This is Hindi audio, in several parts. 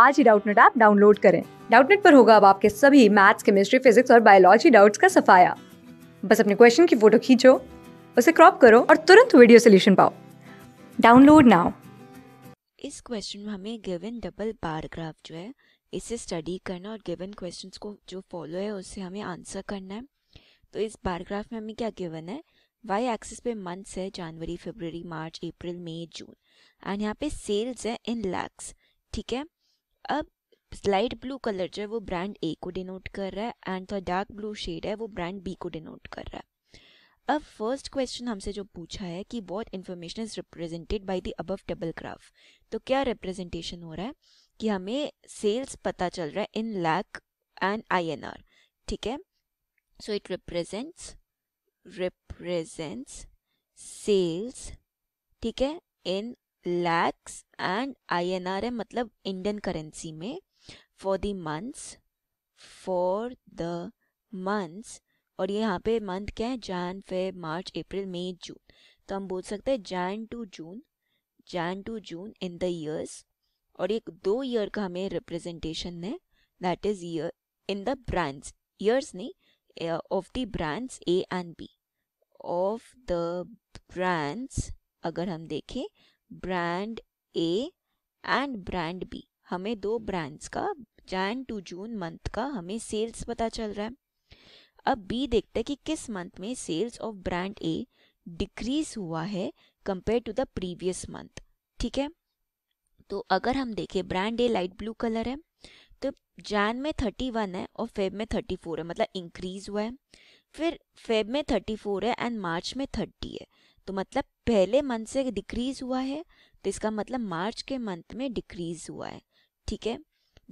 आज ही डाउटनेट ऐप डाउनलोड करें डाउटनेट पर होगा अब आपके सभी मैथ्स केमिस्ट्री फिजिक्स और बायोलॉजी डाउट्स का सफाया बस अपने क्वेश्चन की फोटो खींचो उसे क्रॉप करो और तुरंत वीडियो सोल्यूशन पाओ डाउनलोड नाउ इस क्वेश्चन में हमें गिवन डबल पैराग्राफ जो है इसे स्टडी करना और गिवन क्वेश्चंस को जो फॉलो है उससे हमें आंसर करना है तो इस पैराग्राफ में हमें क्या गिवन है वाई एक्सिस पे मंथ्स है जनवरी फरवरी मार्च अप्रैल मई जून एंड यहाँ पे सेल्स है इन लैक्स ठीक है अब लाइट ब्लू कलर जो है वो ब्रांड ए को डिनोट कर रहा है एंड थोड़ा डार्क ब्लू शेड है वो ब्रांड बी को डिनोट कर रहा है अब फर्स्ट क्वेश्चन हमसे जो पूछा है कि what information is represented by the above table graph तो क्या रिप्रेजेंटेशन हो रहा है कि हमें सेल्स पता चल रहा है in lakh and I N R ठीक है so it represents represents sales ठीक है इन लैक्स एंड आईएनआर है मतलब इंडियन करेंसी में for the months for the months और ये यहाँ पे मंथ क्या है जैन फेब मार्च अप्रैल मई जून तो हम बोल सकते हैं Jan to June Jan to June in the years और एक दो ईयर का हमें रिप्रेजेंटेशन है that is year in the brands years नहीं of the brands A and B of the brands अगर हम देखें brand A and brand B हमें दो ब्रांड्स का जैन टू जून मंथ का हमें सेल्स पता चल रहा है अब बी देखते हैं कि किस मंथ में sales of brand A decrease हुआ है compare to the previous month ठीक है तो अगर हम देखें brand A light blue colour है तो जैन में थर्टी वन है और फेब में थर्टी फोर है मतलब इंक्रीज हुआ है फिर फेब में थर्टी फोर है एंड मार्च में थर्टी है तो मतलब पहले मंथ से डिक्रीज हुआ है तो इसका मतलब मार्च के मंथ में डिक्रीज हुआ है ठीक है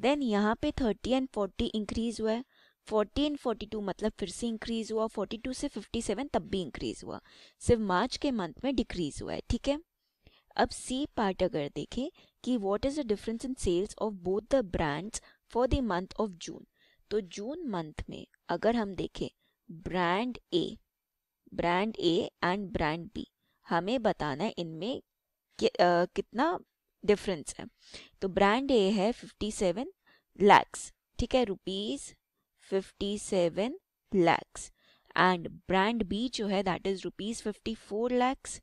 देन यहाँ पे थर्टी एंड फोर्टी इंक्रीज हुआ है फोर्टी एंड फोर्टी टू मतलब फिर से इंक्रीज हुआ फोर्टी टू से फिफ्टी सेवन तब भी इंक्रीज हुआ सिर्फ मार्च के मंथ में डिक्रीज हुआ है ठीक है अब सी पार्ट अगर देखें कि what is the difference in sales of both the brands for the month of June तो जून मंथ में अगर हम देखें brand A brand A and brand B हमें बताना है इनमें कि, कितना डिफरेंस है तो ब्रांड ए है फिफ्टी सेवन लैक्स ठीक है rupees fifty seven lakhs and brand B जो है that is rupees fifty four lakhs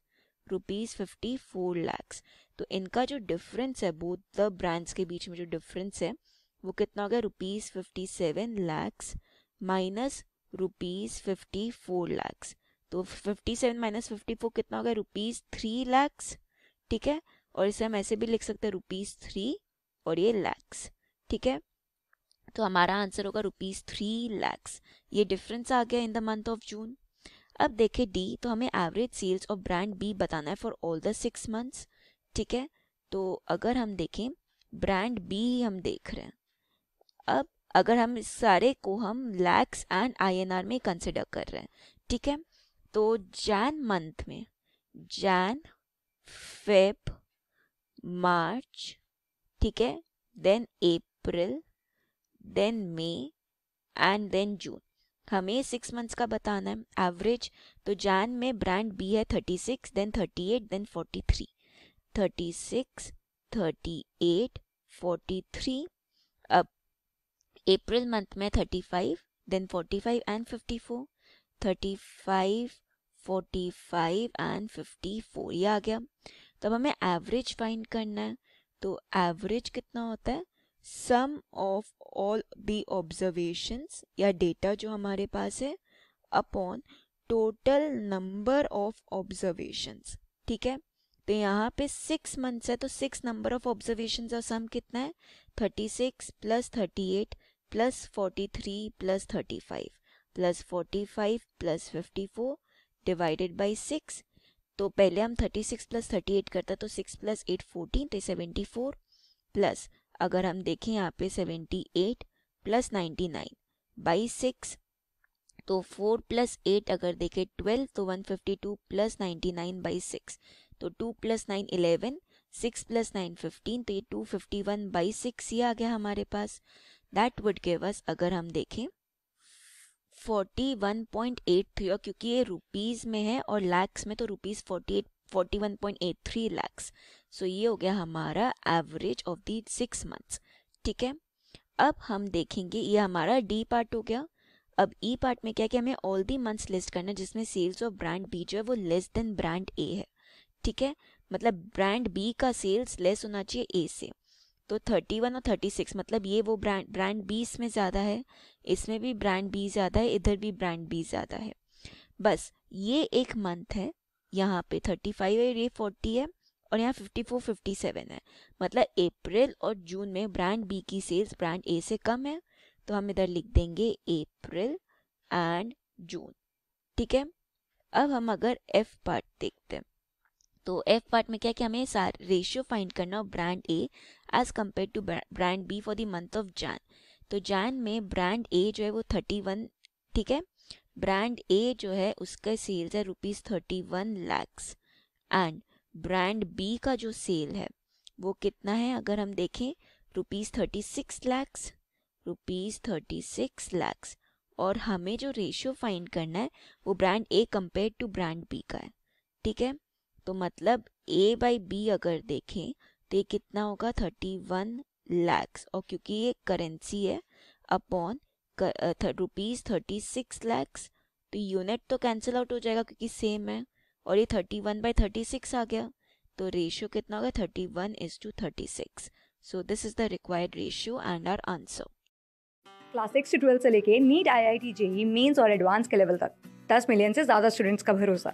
rupees fifty four lakhs तो इनका जो डिफरेंस है बोथ द ब्रांड्स के बीच में जो डिफरेंस है वो कितना हो गया rupees fifty seven lakhs minus rupees fifty four lakhs तो 57 सेवन माइनस फिफ्टी कितना होगा रुपीज थ्री लैक्स ठीक है और इसे हम ऐसे भी लिख सकते हैं रुपीज थ्री और ये लैक्स ठीक है तो हमारा आंसर होगा रुपीज थ्री लैक्स ये डिफरेंस आ गया in the month of June अब देखें डी तो हमें average sales of brand B बताना है for all the six months ठीक है तो अगर हम देखें ब्रांड बी हम देख रहे हैं अब अगर हम इस सारे को हम लैक्स एंड आईएनआर में कंसिडर कर रहे हैं ठीक है तो जैन मंथ में जैन फेब मार्च ठीक है then April then May and then June हमें सिक्स मंथ्स का बताना है एवरेज तो जैन में ब्रांड बी है thirty six then thirty eight then forty three thirty six thirty eight forty three अब अप्रैल मंथ में thirty five then forty five and fifty four 35, 45 and 54 ये आ गया तब हमें एवरेज फाइंड करना है तो एवरेज कितना होता है sum of all the observations या डेटा जो हमारे पास है upon total number of observations ठीक है तो यहाँ पे सिक्स मंथ्स है तो सिक्स नंबर ऑफ ऑब्जर्वेशन और सम कितना है thirty six plus thirty eight plus forty three plus thirty five plus forty five plus fifty four divided by six तो पहले हम thirty six plus thirty eight करता तो सिक्स प्लस एट फोर्टीन तो सेवेंटी फोर प्लस अगर हम देखें यहाँ पे seventy eight plus ninety nine by six तो फोर प्लस एट अगर देखें ट्वेल्व तो one fifty two plus ninety nine by six तो two plus nine eleven six plus nine fifteen तो ये two fifty one by six ये आ गया हमारे पास दैट वुड गिव अस अगर हम देखें forty one point eight three और क्योंकि ये रुपीस में है और लैक्स में तो rupees forty eight forty one point eight three lakhs so ये हो गया हमारा average of the six months ठीक है अब हम देखेंगे ये हमारा डी पार्ट हो गया अब ई e पार्ट में क्या कि हमें ऑल दी मंथ्स लिस्ट करना है जिसमें सेल्स ऑफ ब्रांड बी जो है वो लेस देन ब्रांड ए है ठीक है मतलब ब्रांड बी का सेल्स लेस होना चाहिए ए से तो 31 और 36 मतलब ये वो ब्रांड ब्रांड बी इसमें ज़्यादा है इसमें भी ब्रांड बी ज़्यादा है इधर भी ब्रांड बी ज़्यादा है बस ये एक मंथ है यहाँ पे 35 है ये 40 है और यहाँ 54, 57 है मतलब अप्रैल और जून में ब्रांड बी की सेल्स ब्रांड ए से कम है तो हम इधर लिख देंगे अप्रैल एंड जून ठीक है अब हम अगर एफ पार्ट देखते हैं तो एफ पार्ट में क्या कि हमें सार रेशियो फाइंड करना हो brand A as compare to brand B for the month of Jan तो जैन में ब्रांड ए जो है वो थर्टी वन ठीक है ब्रांड ए जो है उसका सेल्स है rupees thirty one lakhs and brand B का जो सेल है वो कितना है अगर हम देखें rupees thirty six lakhs rupees thirty six lakhs और हमें जो रेशियो फाइंड करना है वो brand A compare to brand B का है ठीक है तो मतलब ए बाई बी अगर देखें तो ये कितना होगा थर्टी वन लैक्स और क्योंकि ये करेंसी है upon rupees thirty six lakhs तो यूनिट तो कैंसिल आउट हो जाएगा क्योंकि सेम है और ये thirty one by thirty six आ गया तो रेशियो कितना होगा thirty one is to thirty six so this is the required ratio and our answer class six से ट्वेल्व से लेके NEET I I T J mains और एडवांस के लेवल तक दस मिलियन से ज़्यादा स्टूडेंट्स का भरोसा